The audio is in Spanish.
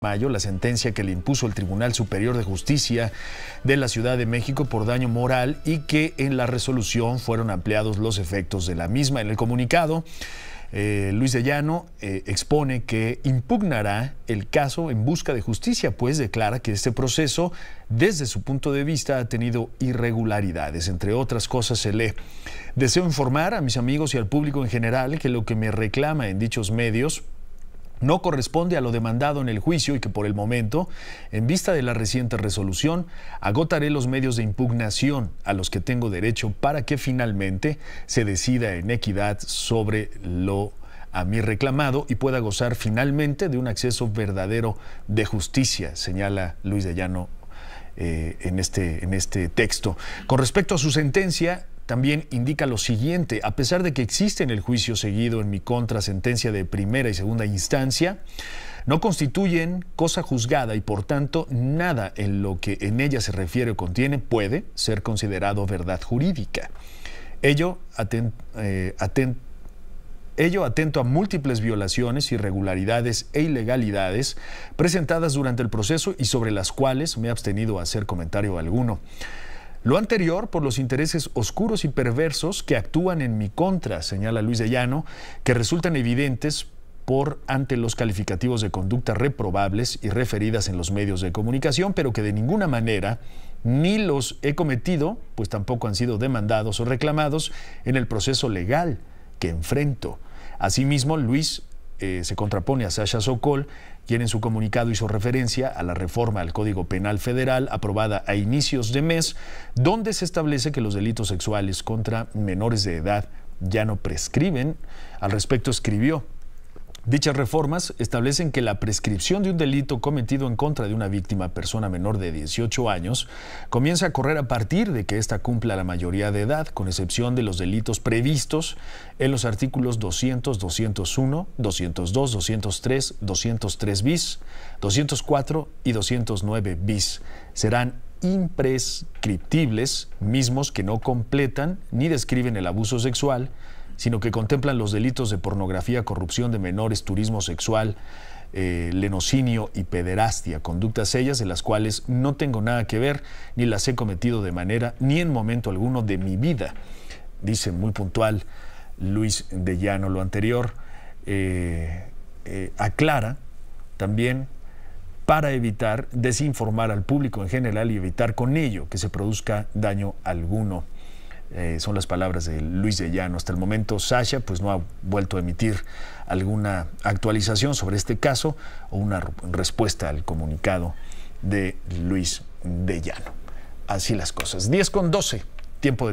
mayo la sentencia que le impuso el Tribunal Superior de Justicia de la Ciudad de México por daño moral y que en la resolución fueron ampliados los efectos de la misma. En el comunicado, eh, Luis de Llano eh, expone que impugnará el caso en busca de justicia, pues declara que este proceso, desde su punto de vista, ha tenido irregularidades. Entre otras cosas, se lee, deseo informar a mis amigos y al público en general que lo que me reclama en dichos medios no corresponde a lo demandado en el juicio y que por el momento, en vista de la reciente resolución, agotaré los medios de impugnación a los que tengo derecho para que finalmente se decida en equidad sobre lo a mí reclamado y pueda gozar finalmente de un acceso verdadero de justicia, señala Luis de Llano eh, en, este, en este texto. Con respecto a su sentencia, también indica lo siguiente, a pesar de que existen el juicio seguido en mi contra sentencia de primera y segunda instancia, no constituyen cosa juzgada y por tanto nada en lo que en ella se refiere o contiene puede ser considerado verdad jurídica. Ello, eh, ello atento a múltiples violaciones, irregularidades e ilegalidades presentadas durante el proceso y sobre las cuales me he abstenido a hacer comentario alguno. Lo anterior por los intereses oscuros y perversos que actúan en mi contra, señala Luis de Llano, que resultan evidentes por ante los calificativos de conducta reprobables y referidas en los medios de comunicación, pero que de ninguna manera ni los he cometido, pues tampoco han sido demandados o reclamados en el proceso legal que enfrento. Asimismo, Luis eh, se contrapone a Sasha Sokol, quien en su comunicado hizo referencia a la reforma al Código Penal Federal aprobada a inicios de mes, donde se establece que los delitos sexuales contra menores de edad ya no prescriben. Al respecto escribió, Dichas reformas establecen que la prescripción de un delito cometido en contra de una víctima persona menor de 18 años comienza a correr a partir de que ésta cumpla la mayoría de edad, con excepción de los delitos previstos en los artículos 200, 201, 202, 203, 203 bis, 204 y 209 bis. Serán imprescriptibles mismos que no completan ni describen el abuso sexual sino que contemplan los delitos de pornografía, corrupción de menores, turismo sexual, eh, lenocinio y pederastia, conductas ellas de las cuales no tengo nada que ver, ni las he cometido de manera, ni en momento alguno de mi vida, dice muy puntual Luis de Llano. Lo anterior eh, eh, aclara también para evitar desinformar al público en general y evitar con ello que se produzca daño alguno. Eh, son las palabras de Luis de Llano. Hasta el momento, Sasha pues, no ha vuelto a emitir alguna actualización sobre este caso o una respuesta al comunicado de Luis de Llano. Así las cosas. 10 con 12, tiempo del.